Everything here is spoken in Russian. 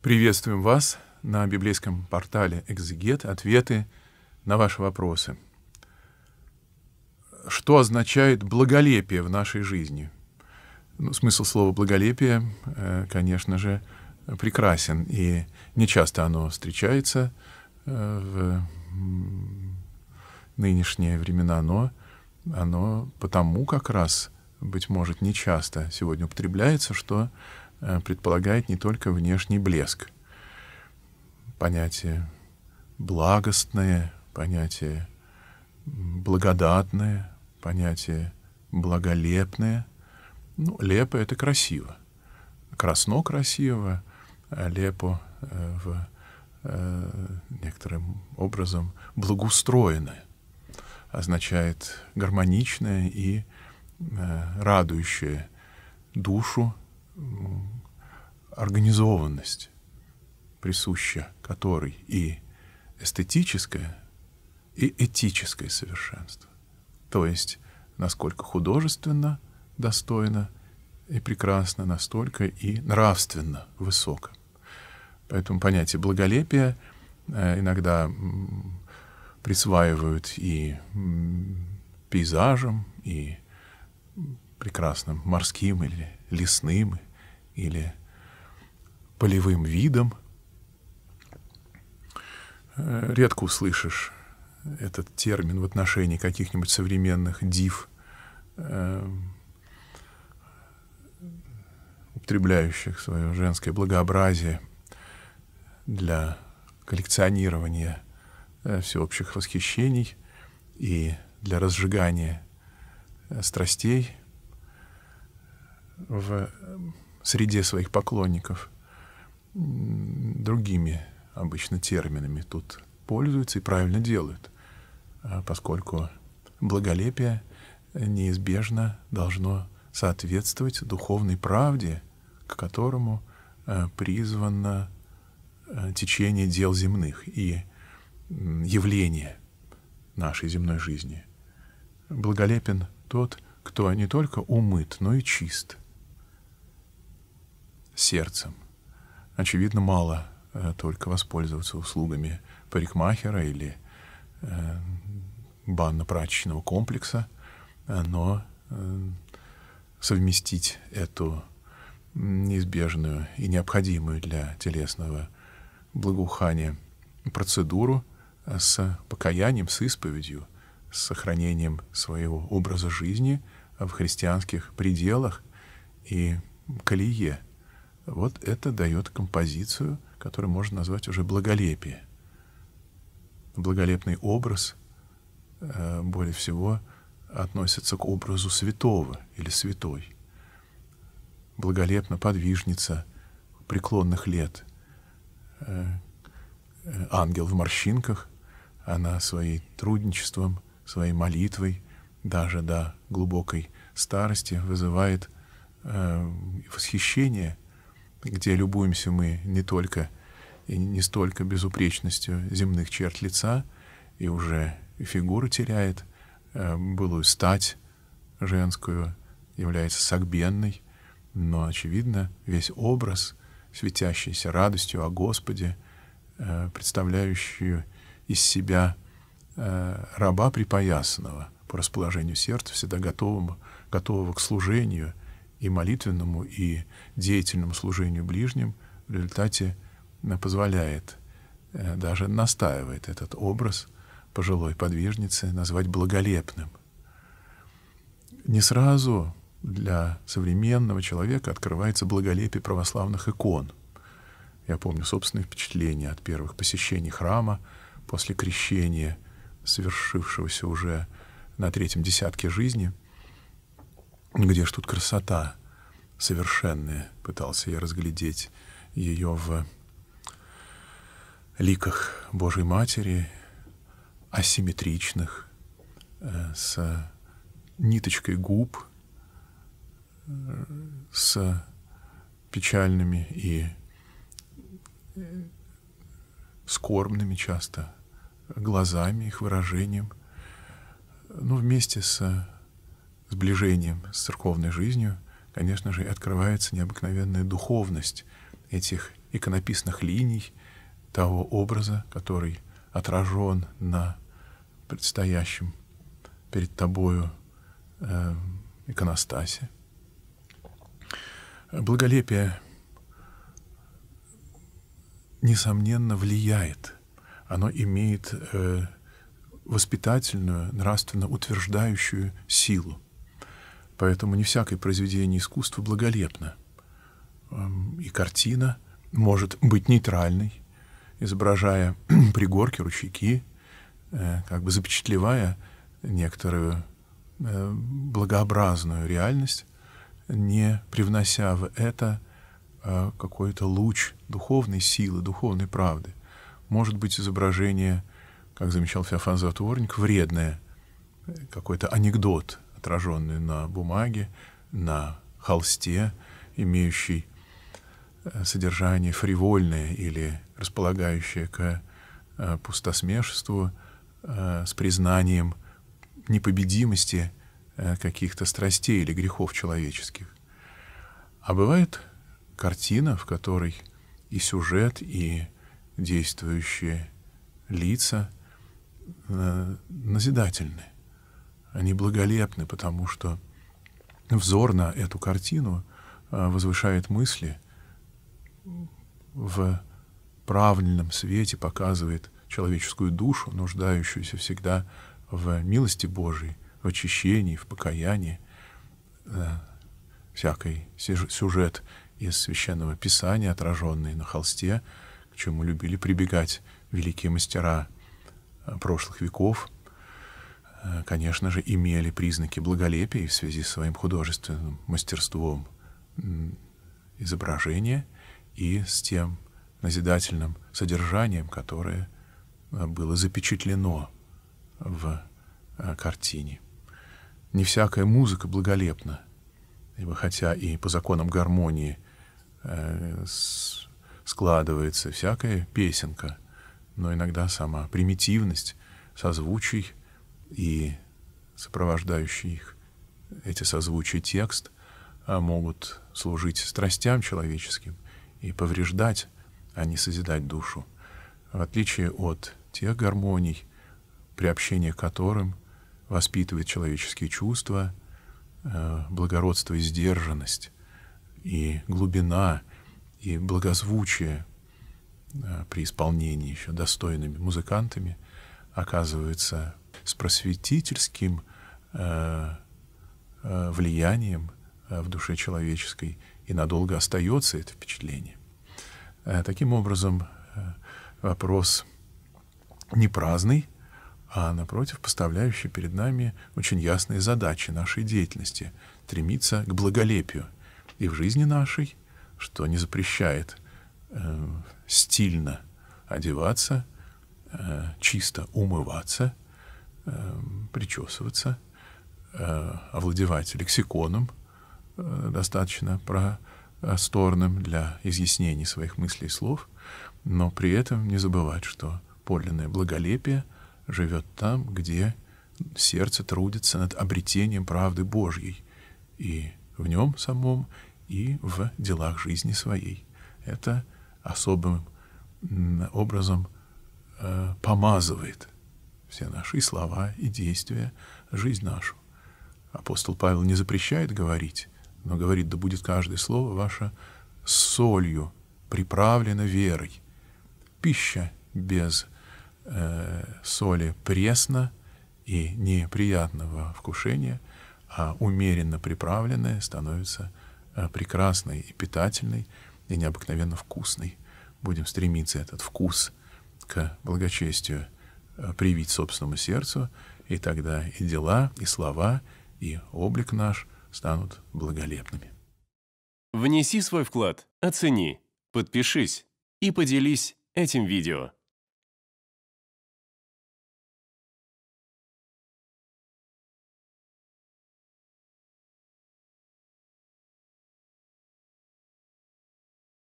Приветствуем вас на библейском портале «Экзегет. Ответы на ваши вопросы». Что означает благолепие в нашей жизни? Ну, смысл слова «благолепие», э, конечно же, прекрасен, и нечасто оно встречается э, в нынешние времена, но оно потому как раз, быть может, нечасто сегодня употребляется, что Э, предполагает не только внешний блеск. Понятие благостное, понятие благодатное, понятие благолепное. Ну, лепо — это красиво. Красно — красиво, а лепо э, в, э, некоторым образом благоустроенное означает гармоничное и радующее душу организованность, присуща которой и эстетическое, и этическое совершенство. То есть, насколько художественно, достойно и прекрасно, настолько и нравственно высоко. Поэтому понятие благолепия э, иногда присваивают и пейзажам, и прекрасным морским или лесным, или полевым видом. Э, редко услышишь этот термин в отношении каких-нибудь современных див, эм, употребляющих свое женское благообразие для коллекционирования э, всеобщих восхищений и для разжигания э, страстей в среде своих поклонников другими обычно терминами тут пользуются и правильно делают, а поскольку благолепие неизбежно должно соответствовать духовной правде, к которому э, призвано э, течение дел земных и явление нашей земной жизни. Благолепен тот, кто не только умыт, но и чист – сердцем. Очевидно, мало э, только воспользоваться услугами парикмахера или э, банно-прачечного комплекса, э, но совместить эту неизбежную и необходимую для телесного благоухания процедуру с покаянием, с исповедью, с сохранением своего образа жизни в христианских пределах и колее – вот это дает композицию, которую можно назвать уже благолепие. Благолепный образ э, более всего относится к образу святого или святой. Благолепна подвижница преклонных лет. Э, э, ангел в морщинках, она своим трудничеством, своей молитвой, даже до глубокой старости вызывает восхищение – где любуемся мы не только и не столько безупречностью земных черт лица, и уже фигуру теряет, э, былую стать женскую, является согбенной, но, очевидно, весь образ, светящийся радостью о Господе, э, представляющую из себя э, раба припоясанного по расположению сердца, всегда готового, готового к служению — и молитвенному, и деятельному служению ближним в результате э, позволяет, э, даже настаивает этот образ пожилой подвижницы назвать благолепным. Не сразу для современного человека открывается благолепие православных икон. Я помню собственные впечатления от первых посещений храма после крещения, совершившегося уже на третьем десятке жизни – где ж тут красота совершенная? Пытался я разглядеть ее в ликах Божьей Матери, асимметричных, э, с ниточкой губ, э, с печальными и э, скорбными часто глазами, их выражением, но ну, вместе с сближением с церковной жизнью, конечно же, открывается необыкновенная духовность этих иконописных линий, того образа, который отражен на предстоящем перед тобою э, иконостасе. Благолепие, несомненно, влияет. Оно имеет э, воспитательную, нравственно утверждающую силу. Поэтому не всякое произведение искусства благолепно. Эм, и картина может быть нейтральной, изображая пригорки, ручейки, э, как бы запечатлевая некоторую э, благообразную реальность, не привнося в это э, какой-то луч духовной силы, духовной правды. Может быть, изображение, как замечал Феофан Затворник, вредное, какой-то анекдот — отраженный на бумаге, на холсте, имеющий э, содержание фривольное или располагающее к э, пустосмешеству э, с признанием непобедимости каких-то страстей или грехов человеческих. А бывает картина, в которой и сюжет, и действующие лица назидательны они благолепны, потому что взор на эту картину э, возвышает мысли, в правильном свете показывает человеческую душу, нуждающуюся всегда в милости Божией, в очищении, в покаянии. Э, всякий сюжет из Священного Писания, отраженный на холсте, к чему любили прибегать великие мастера э, прошлых веков — Э, конечно же, имели признаки благолепия в связи с своим художественным мастерством изображения и с тем назидательным содержанием, которое э, было запечатлено в э, картине. Не всякая музыка благолепна, ибо хотя и по законам гармонии складывается всякая песенка, но иногда сама примитивность созвучий — и сопровождающий их эти созвучия текст а могут служить страстям человеческим и повреждать, а не созидать душу. В отличие от тех гармоний, приобщение к которым воспитывает человеческие чувства, э, благородство и сдержанность, и глубина, и благозвучие э, при исполнении еще достойными музыкантами оказывается с просветительским э, э, влиянием э, в душе человеческой и надолго остается это впечатление. таким образом, вопрос не праздный, а, напротив, поставляющий перед нами очень ясные задачи нашей деятельности — стремиться к благолепию и в жизни нашей, что не запрещает э, стильно одеваться, э, чисто умываться — Эм, причесываться, э, овладевать лексиконом, э, достаточно просторным для изъяснений своих мыслей и слов, но при этом не забывать, что подлинное благолепие живет там, где сердце трудится над обретением правды Божьей и в нем самом, и в делах жизни своей. Это особым образом э, помазывает – все наши и слова, и действия, жизнь нашу. Апостол Павел не запрещает говорить, но говорит, да будет каждое слово ваше солью, приправлено верой. Пища без э, соли пресна и неприятного вкушения, а умеренно приправленная становится э, прекрасной и питательной, и необыкновенно вкусной. Будем стремиться этот вкус к благочестию – Э, привить собственному сердцу, и тогда и дела, и слова, и облик наш станут благолепными. Внеси свой вклад, оцени, подпишись и поделись этим видео.